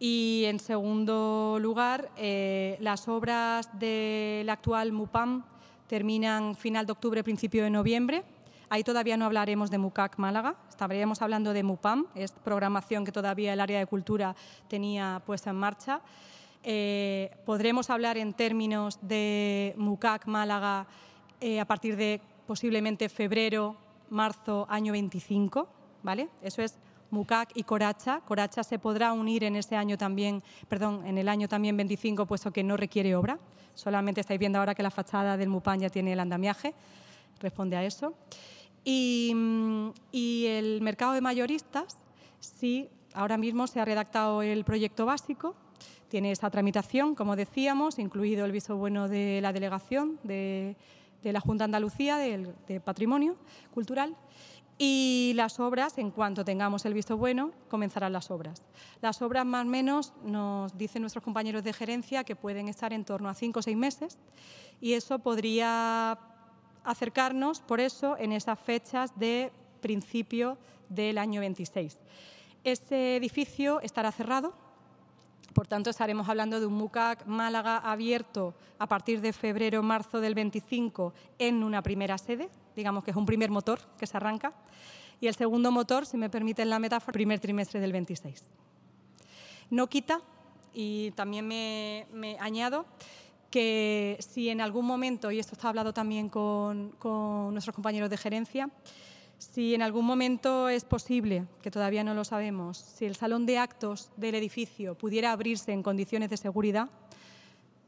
y en segundo lugar, eh, las obras del actual MUPAM terminan final de octubre, principio de noviembre. Ahí todavía no hablaremos de MUCAC Málaga, estaríamos hablando de MUPAM, es programación que todavía el área de cultura tenía puesta en marcha. Eh, podremos hablar en términos de MUCAC Málaga eh, a partir de posiblemente febrero, marzo, año 25, ¿vale? Eso es MUCAC y Coracha. Coracha se podrá unir en ese año también, perdón, en el año también 25, puesto que no requiere obra. Solamente estáis viendo ahora que la fachada del MUPAN ya tiene el andamiaje, responde a eso. Y, el mercado de mayoristas, sí, ahora mismo se ha redactado el proyecto básico, tiene esa tramitación, como decíamos, incluido el viso bueno de la delegación de, la Junta de Andalucía de Patrimonio Cultural. Y las obras, en cuanto tengamos el visto bueno, comenzarán las obras. Las obras más o menos nos dicen nuestros compañeros de gerencia que pueden estar en torno a cinco o seis meses y eso podría acercarnos, por eso, en esas fechas de principio del año 26. Ese edificio estará cerrado, por tanto estaremos hablando de un MUCAC Málaga abierto a partir de febrero-marzo del 25 en una primera sede, digamos que es un primer motor que se arranca, y el segundo motor, si me permiten la metáfora, primer trimestre del 26. No quita, y también me, añado, que si en algún momento, y esto está hablado también con nuestros compañeros de gerencia, si en algún momento es posible, que todavía no lo sabemos, si el salón de actos del edificio pudiera abrirse en condiciones de seguridad,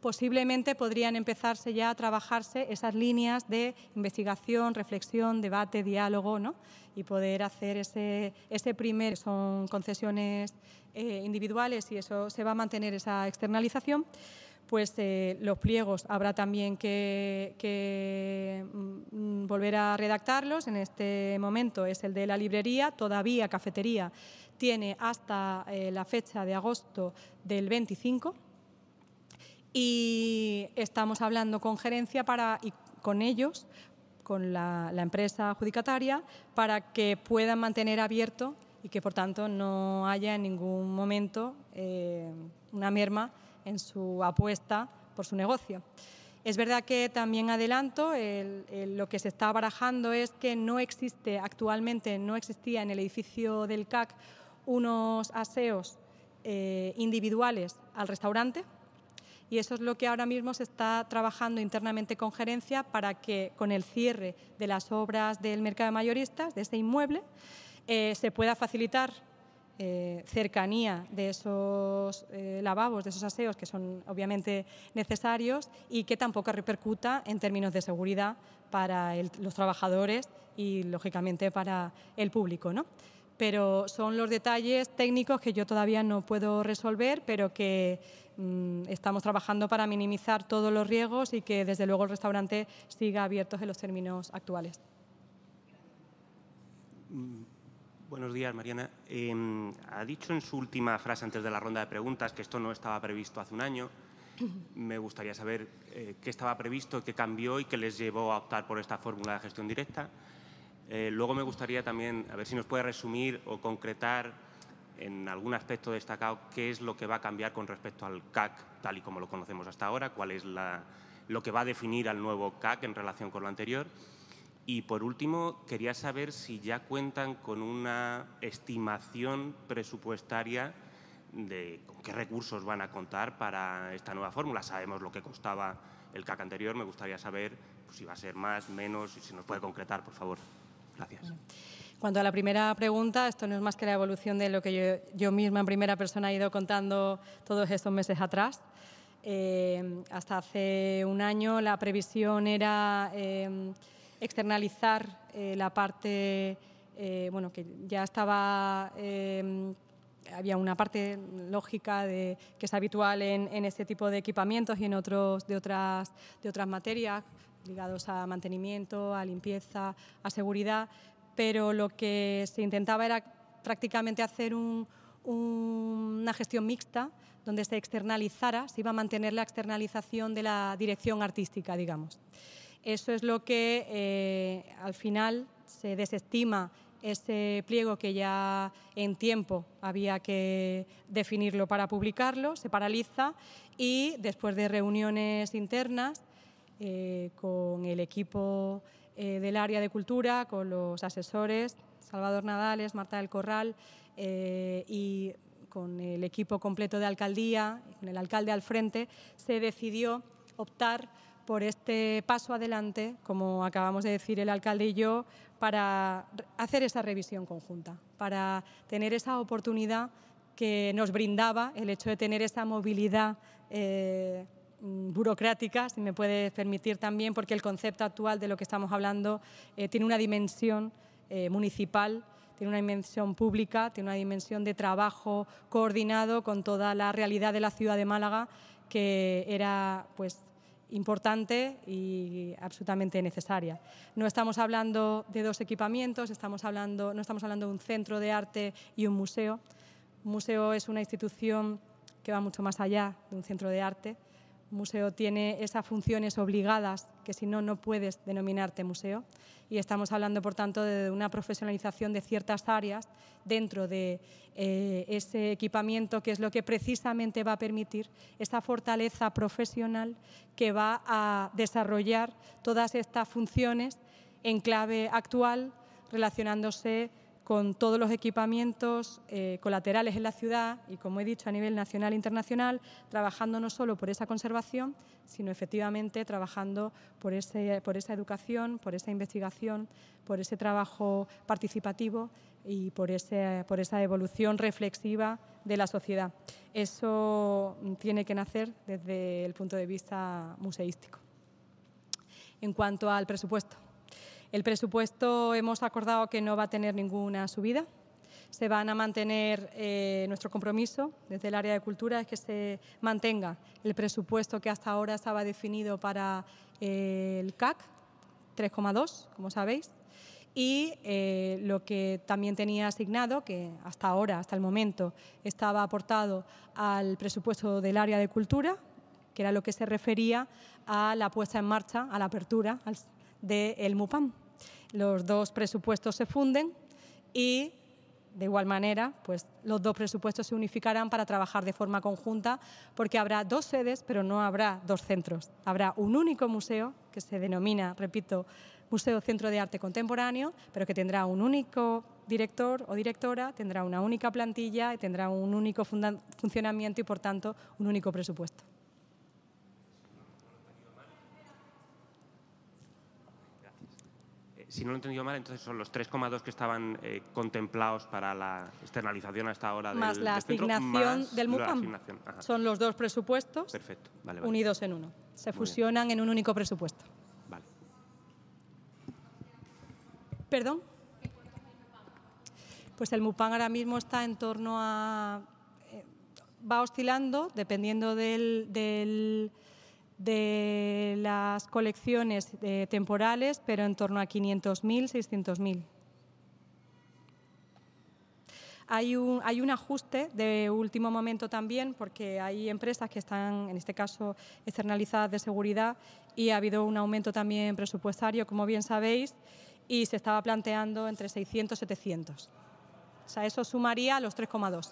posiblemente podrían empezarse ya a trabajarse esas líneas de investigación, reflexión, debate, diálogo, ¿no? y poder hacer ese, ese primer, son concesiones eh, individuales y eso se va a mantener esa externalización, pues eh, los pliegos habrá también que, mm, volver a redactarlos. En este momento es el de la librería, todavía cafetería tiene hasta eh, la fecha de agosto del 25 y estamos hablando con gerencia para, y con ellos, con la, empresa adjudicataria, para que puedan mantener abierto y que por tanto no haya en ningún momento eh, una merma en su apuesta por su negocio. Es verdad que también adelanto, lo que se está barajando es que no existe actualmente, no existía en el edificio del CAC unos aseos eh, individuales al restaurante, y eso es lo que ahora mismo se está trabajando internamente con gerencia para que con el cierre de las obras del mercado de mayoristas, de ese inmueble, eh, se pueda facilitar eh, cercanía de esos eh, lavabos, de esos aseos que son obviamente necesarios y que tampoco repercuta en términos de seguridad para los trabajadores y lógicamente para el público. ¿no? pero son los detalles técnicos que yo todavía no puedo resolver, pero que mm, estamos trabajando para minimizar todos los riesgos y que desde luego el restaurante siga abierto en los términos actuales. Mm, buenos días, Mariana. Em, ha dicho en su última frase antes de la ronda de preguntas que esto no estaba previsto hace un año. Me gustaría saber eh, qué estaba previsto, qué cambió y qué les llevó a optar por esta fórmula de gestión directa. Eh, luego me gustaría también, a ver si nos puede resumir o concretar en algún aspecto destacado qué es lo que va a cambiar con respecto al CAC tal y como lo conocemos hasta ahora, cuál es la, lo que va a definir al nuevo CAC en relación con lo anterior. Y por último, quería saber si ya cuentan con una estimación presupuestaria de qué recursos van a contar para esta nueva fórmula. Sabemos lo que costaba el CAC anterior, me gustaría saber pues, si va a ser más, menos, y si nos puede concretar, por favor. Gracias. Cuanto a la primera pregunta, esto no es más que la evolución de lo que yo, misma en primera persona he ido contando todos estos meses atrás. Eh, hasta hace un año la previsión era eh, externalizar eh, la parte, bueno, que ya estaba, había una parte lógica de, que es habitual en, en, este tipo de equipamientos y en otros, de, otras, de otras materias, ligados a mantenimiento, a limpieza, a seguridad, pero lo que se intentaba era prácticamente hacer una gestión mixta donde se externalizara, se iba a mantener la externalización de la dirección artística, digamos. Eso es lo que eh, al final se desestima ese pliego que ya en tiempo había que definirlo para publicarlo, se paraliza y después de reuniones internas eh, con el equipo eh, del área de cultura, con los asesores, Salvador Nadales, Marta del Corral, eh, y con el equipo completo de alcaldía, con el alcalde al frente, se decidió optar por este paso adelante, como acabamos de decir el alcalde y yo, para hacer esa revisión conjunta, para tener esa oportunidad que nos brindaba el hecho de tener esa movilidad eh, Mm, burocráticas, si me puede permitir también, porque el concepto actual de lo que estamos hablando eh, tiene una dimensión eh, municipal, tiene una dimensión pública, tiene una dimensión de trabajo coordinado con toda la realidad de la ciudad de Málaga, que era pues importante y absolutamente necesaria. No estamos hablando de dos equipamientos, estamos hablando, no estamos hablando de un centro de arte y un museo. Un museo es una institución que va mucho más allá de un centro de arte museo tiene esas funciones obligadas que si no, no puedes denominarte museo. Y estamos hablando, por tanto, de una profesionalización de ciertas áreas dentro de eh, ese equipamiento que es lo que precisamente va a permitir esa fortaleza profesional que va a desarrollar todas estas funciones en clave actual relacionándose con todos los equipamientos eh, colaterales en la ciudad y, como he dicho, a nivel nacional e internacional, trabajando no solo por esa conservación, sino efectivamente trabajando por, por esa educación, por esa investigación, por ese trabajo participativo y por, ese, por esa evolución reflexiva de la sociedad. Eso tiene que nacer desde el punto de vista museístico. En cuanto al presupuesto, el presupuesto hemos acordado que no va a tener ninguna subida. Se van a mantener eh, nuestro compromiso desde el área de cultura es que se mantenga el presupuesto que hasta ahora estaba definido para eh, el CAC, 3,2, como sabéis, y eh, lo que también tenía asignado, que hasta ahora, hasta el momento, estaba aportado al presupuesto del área de cultura, que era lo que se refería a la puesta en marcha, a la apertura, al del el MUPAM. Los dos presupuestos se funden y de igual manera, pues los dos presupuestos se unificarán para trabajar de forma conjunta, porque habrá dos sedes, pero no habrá dos centros. Habrá un único museo que se denomina, repito, Museo Centro de Arte Contemporáneo, pero que tendrá un único director o directora, tendrá una única plantilla y tendrá un único funcionamiento y, por tanto, un único presupuesto. si no lo he entendido mal, entonces son los 3,2 que estaban eh, contemplados para la externalización hasta ahora del Más la asignación del MUPAM. Son los dos presupuestos unidos en uno. Se fusionan en un único presupuesto. ¿Perdón? Pues el MUPAN ahora mismo está en torno a... Eh, va oscilando dependiendo del de las colecciones eh, temporales, pero en torno a 500.000, 600.000. Hay un, hay un, ajuste de último momento también, porque hay empresas que están, en este caso, externalizadas de seguridad y ha habido un aumento también presupuestario, como bien sabéis, y se estaba planteando entre 600 y 700. O sea, eso sumaría los 3,2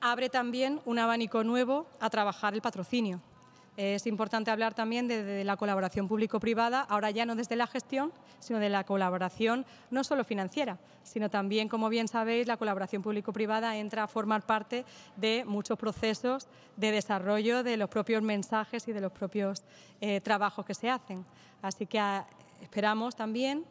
abre también un abanico nuevo a trabajar el patrocinio. Es importante hablar también de, la colaboración público-privada, ahora ya no desde la gestión, sino de la colaboración no solo financiera, sino también, como bien sabéis, la colaboración público-privada entra a formar parte de muchos procesos de desarrollo de los propios mensajes y de los propios eh, trabajos que se hacen. Así que ah, esperamos también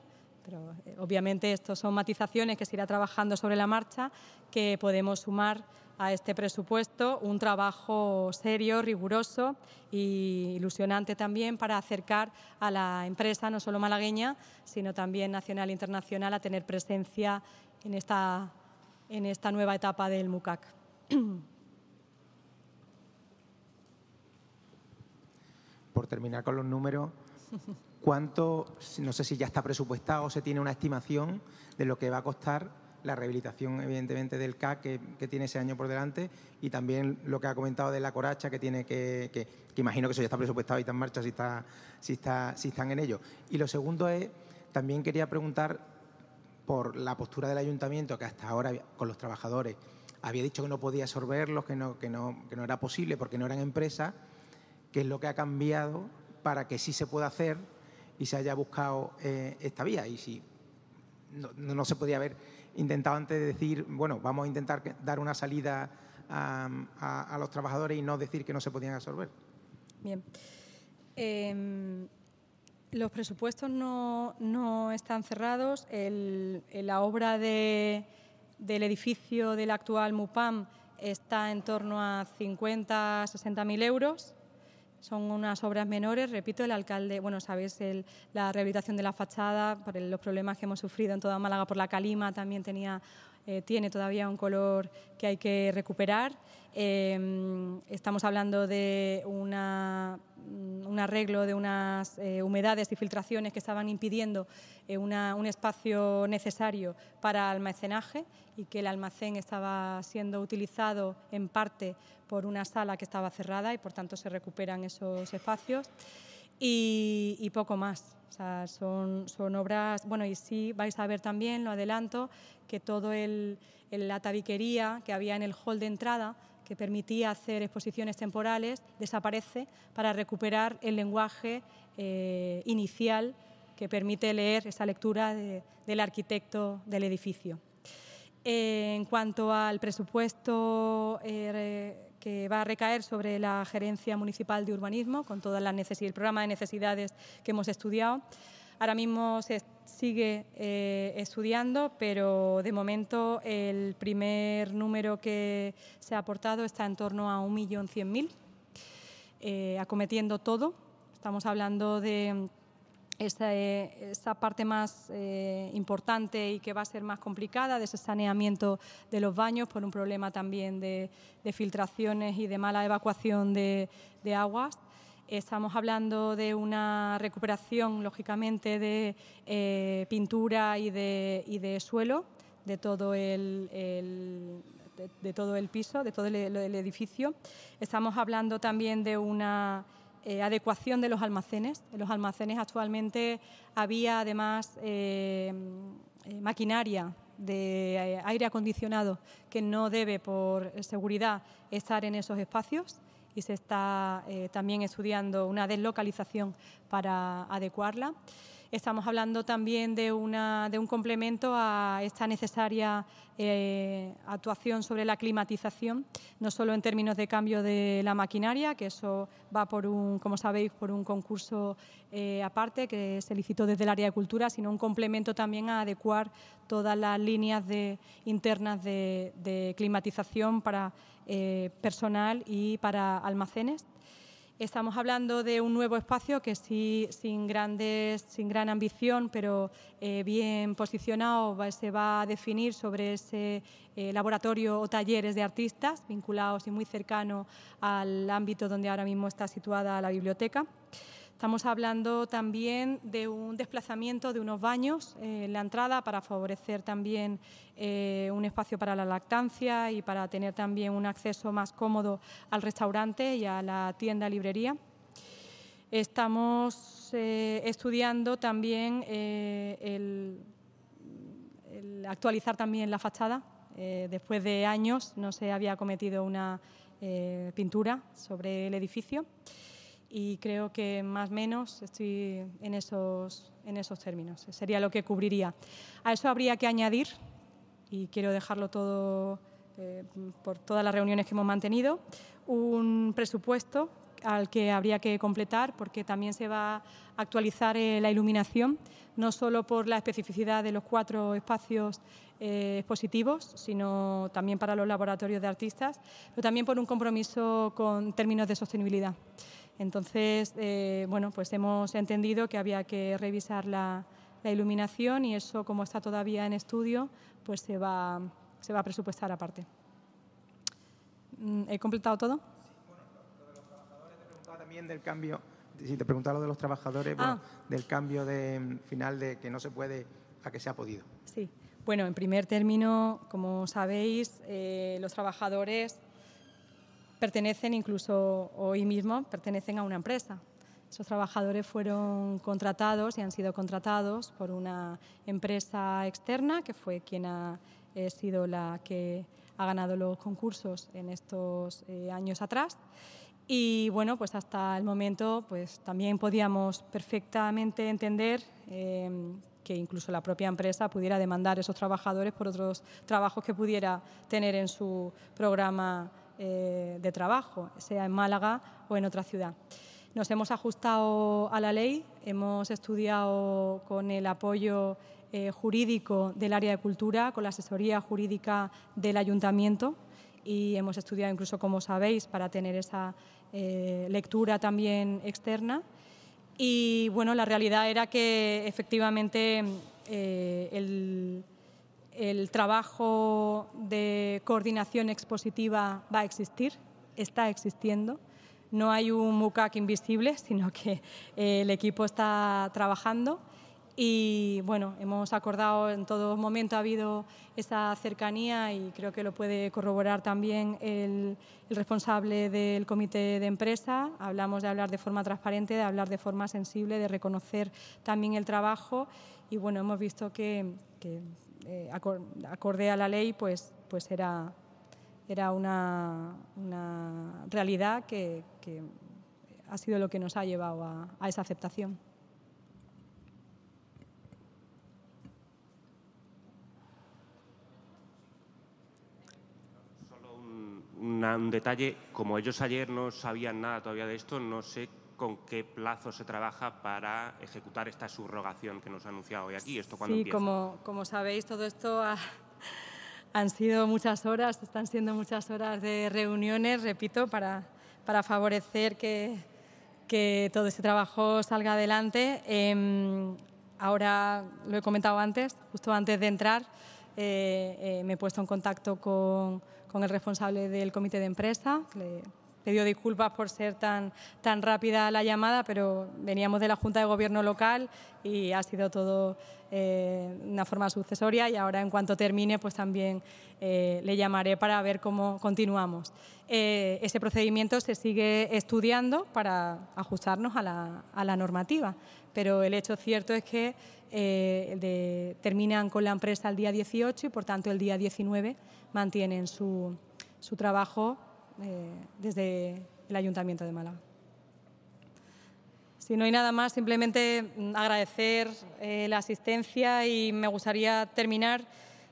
pero eh, obviamente estos son matizaciones que se irá trabajando sobre la marcha, que podemos sumar a este presupuesto un trabajo serio, riguroso y ilusionante también para acercar a la empresa, no solo malagueña, sino también nacional e internacional, a tener presencia en esta, en esta nueva etapa del MUCAC. Por terminar con los números, ¿cuánto, no sé si ya está presupuestado, o se tiene una estimación de lo que va a costar la rehabilitación, evidentemente, del CAC que, tiene ese año por delante y también lo que ha comentado de la coracha que tiene que, que, imagino que eso ya está presupuestado y está en marcha si, está, si, está, si están en ello. Y lo segundo es, también quería preguntar por la postura del ayuntamiento que hasta ahora con los trabajadores había dicho que no podía absorberlos, que no, que no, que no era posible porque no eran empresas, ¿qué es lo que ha cambiado para que sí se pueda hacer y se haya buscado eh, esta vía. Y si no, no, se podía ver intentado antes decir, bueno, vamos a intentar dar una salida a, los trabajadores y no decir que no se podían absorber. Bien. Em, los presupuestos no, están cerrados. la obra del edificio del actual MUPAM está en torno a 50, 60000 mil euros. Son unas obras menores, repito, el alcalde, bueno, sabéis, la rehabilitación de la fachada, por los problemas que hemos sufrido en toda Málaga por la calima, también tenía, eh, tiene todavía un color que hay que recuperar. Eh, estamos hablando de una, mm, un arreglo de unas eh, humedades y filtraciones que estaban impidiendo un espacio necesario para almacenaje y que el almacén estaba siendo utilizado en parte por una sala que estaba cerrada y por tanto se recuperan esos espacios. Y, poco más. son, son obras, bueno, y sí, vais a ver también, lo adelanto, que todo el, la tabiquería que había en el hall de entrada, que permitía hacer exposiciones temporales, desaparece para recuperar el lenguaje eh, inicial que permite leer esa lectura del arquitecto del edificio. en cuanto al presupuesto... Eh, va a recaer sobre la Gerencia Municipal de Urbanismo, con todas las el programa de necesidades que hemos estudiado. Ahora mismo se sigue eh, estudiando, pero de momento el primer número que se ha aportado está en torno a 1.100.000, eh, acometiendo todo. Estamos hablando de eh, esa, parte más eh, importante y que va a ser más complicada de ese saneamiento de los baños por un problema también de, filtraciones y de mala evacuación de, aguas. Estamos hablando de una recuperación, lógicamente, de eh, pintura y de, de, suelo de todo el, de, todo el piso, de todo el edificio. Estamos hablando también de una eh, adecuación de los almacenes. En los almacenes actualmente había además eh, eh, maquinaria de aire acondicionado que no debe por seguridad estar en esos espacios y se está también estudiando una deslocalización para adecuarla. Estamos hablando también de, de un complemento a esta necesaria eh, actuación sobre la climatización, no solo en términos de cambio de la maquinaria, que eso va por un, como sabéis, por un concurso eh, aparte que se licitó desde el área de cultura, sino un complemento también a adecuar todas las líneas de, internas de, climatización para eh, personal y para almacenes. Estamos hablando de un nuevo espacio que sí, sin, grandes, sin gran ambición, pero eh, bien posicionado, se va a definir sobre ese eh, laboratorio o talleres de artistas vinculados y muy cercano al ámbito donde ahora mismo está situada la biblioteca. Estamos hablando también de un desplazamiento de unos baños eh, en la entrada para favorecer también eh, un espacio para la lactancia y para tener también un acceso más cómodo al restaurante y a la tienda librería. Estamos eh, estudiando también el, actualizar también la fachada. después de años no se había cometido una pintura sobre el edificio y creo que más o menos estoy en esos, en esos términos. Sería lo que cubriría. A eso habría que añadir, y quiero dejarlo todo eh, por todas las reuniones que hemos mantenido, un presupuesto al que habría que completar porque también se va a actualizar eh, la iluminación, no solo por la especificidad de los cuatro espacios eh, expositivos, sino también para los laboratorios de artistas, pero también por un compromiso con términos de sostenibilidad. Entonces, eh, bueno, pues hemos entendido que había que revisar la, iluminación y eso, como está todavía en estudio, pues se va, se va a presupuestar aparte. Mm, ¿He completado todo? también del cambio, si te preguntaba lo de los trabajadores, ah. del cambio de mm, final de que no se puede a que se ha podido. Sí, bueno, en primer término, como sabéis, eh, los trabajadores pertenecen incluso hoy mismo, pertenecen a una empresa. Esos trabajadores fueron contratados y han sido contratados por una empresa externa que fue quien ha eh, sido la que ha ganado los concursos en estos eh, años atrás. Y bueno, pues hasta el momento pues también podíamos perfectamente entender em, que incluso la propia empresa pudiera demandar a esos trabajadores por otros trabajos que pudiera tener en su programa eh, de trabajo, sea en Málaga o en otra ciudad. Nos hemos ajustado a la ley, hemos estudiado con el apoyo eh, jurídico del área de cultura, con la asesoría jurídica del ayuntamiento y hemos estudiado incluso, como sabéis, para tener esa eh, lectura también externa. Y bueno, la realidad era que efectivamente el el trabajo de coordinación expositiva va a existir, está existiendo. No hay un MUCAC invisible, sino que eh, el equipo está trabajando. Y bueno, hemos acordado, en todo momento ha habido esa cercanía y creo que lo puede corroborar también el, responsable del comité de empresa. Hablamos de hablar de forma transparente, de hablar de forma sensible, de reconocer también el trabajo y bueno, hemos visto que eh, acorde a la ley, pues, pues era, era una, una realidad que, que, ha sido lo que nos ha llevado a, a esa aceptación. Solo un, un detalle, como ellos ayer no sabían nada todavía de esto, no sé con qué plazo se trabaja para ejecutar esta subrogación que nos ha anunciado hoy aquí. ¿Esto sí, Como, como sabéis, todo esto han sido muchas horas, están siendo muchas horas de reuniones, repito, para, para favorecer que, todo ese trabajo salga adelante. Em, ahora, lo he comentado antes, justo antes de entrar, eh, eh, me he puesto en contacto con, el responsable del comité de empresa, dio disculpas por ser tan, tan rápida la llamada, pero veníamos de la Junta de Gobierno local y ha sido todo eh, una forma sucesoria y ahora en cuanto termine pues también eh, le llamaré para ver cómo continuamos. Eh, ese procedimiento se sigue estudiando para ajustarnos a la, normativa, pero el hecho cierto es que terminan con la empresa el día 18 y por tanto el día 19 mantienen su, su trabajo eh, desde el Ayuntamiento de Málaga. Si no hay nada más, simplemente mm, agradecer eh, la asistencia y me gustaría terminar.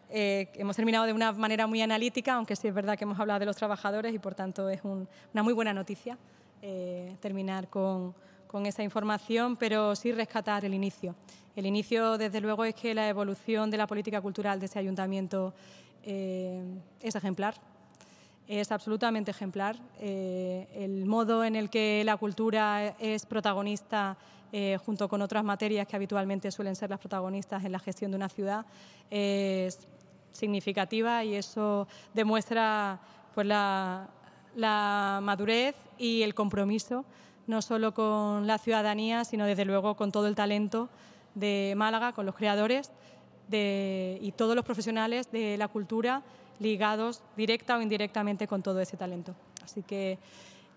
Eh, hemos terminado de una manera muy analítica, aunque sí es verdad que hemos hablado de los trabajadores y por tanto es una muy buena noticia terminar con esa información, pero sí rescatar el inicio. El inicio, desde luego, es que la evolución de la política cultural de ese ayuntamiento es ejemplar es absolutamente ejemplar. Eh, el modo en el que la cultura es protagonista eh, junto con otras materias que habitualmente suelen ser las protagonistas en la gestión de una ciudad es significativa y eso demuestra pues, la, madurez y el compromiso, no solo con la ciudadanía, sino desde luego con todo el talento de Málaga, con los creadores de, y todos los profesionales de la cultura ligados directa o indirectamente con todo ese talento. Así que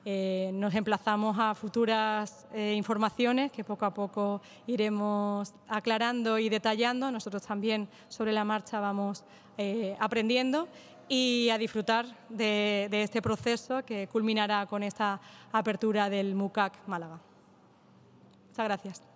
eh, nos emplazamos a futuras eh, informaciones que poco a poco iremos aclarando y detallando. Nosotros también sobre la marcha vamos eh, aprendiendo y a disfrutar de, de este proceso que culminará con esta apertura del MUCAC Málaga. Muchas gracias.